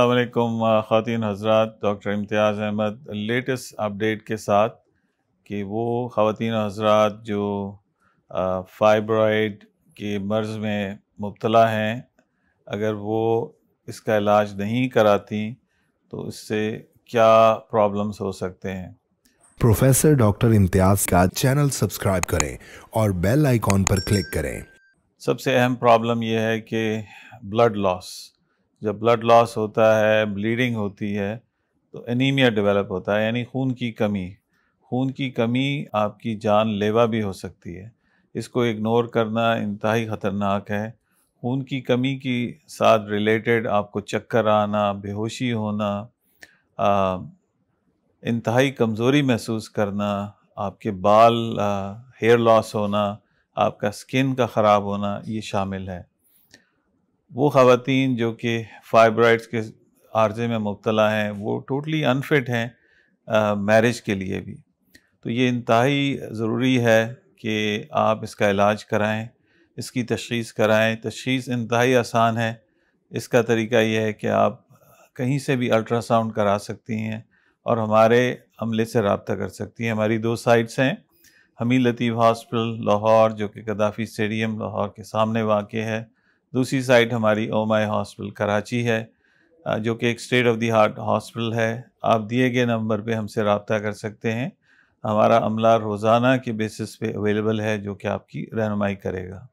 अल्लाम ख़ातिन हजरा doctor Imtiaz Ahmad latest update के साथ कि वो ख़वान हजरात जो फाइब्रॉइड के मर्ज़ में मुबतला हैं अगर वो इसका इलाज नहीं कराती तो इससे क्या प्रॉब्लम्स हो सकते हैं प्रोफेसर डॉक्टर इम्तियाज़ का चैनल सब्सक्राइब करें और बेल आइकॉन पर क्लिक करें सबसे अहम प्रॉब्लम यह है कि ब्लड लॉस जब ब्लड लॉस होता है ब्लीडिंग होती है तो एनीमिया डेवलप होता है यानी खून की कमी खून की कमी आपकी जान लेवा भी हो सकती है इसको इग्नोर करना इंतहाई ख़तरनाक है खून की कमी के साथ रिलेटेड आपको चक्कर आना बेहोशी होना इंतहाई कमज़ोरी महसूस करना आपके बाल हेयर लॉस होना आपका स्किन का ख़राब होना ये शामिल है वो ख़वान जो कि फाइब्राइड्स के आर्जे में मुबतला हैं वो टोटली अनफिट हैं मैरिज के लिए भी तो ये इंतहाई ज़रूरी है कि आप इसका इलाज कराएं इसकी तशीस कराएं तशीस इंतहाई आसान है इसका तरीका यह है कि आप कहीं से भी अल्ट्रासाउंड करा सकती हैं और हमारे अमले से रबता कर सकती हैं हमारी दो साइट्स हैं हमी लतीफ़ हॉस्पिटल लाहौर जो कि गदाफ़ी स्टेडियम लाहौर के सामने वाक़ है दूसरी साइट हमारी माई हॉस्पिटल कराची है जो कि एक state of the heart hospital है आप दिए गए नंबर पे हमसे रबता कर सकते हैं हमारा अमला रोज़ाना के बेसिस पे अवेलेबल है जो कि आपकी रहनुमाई करेगा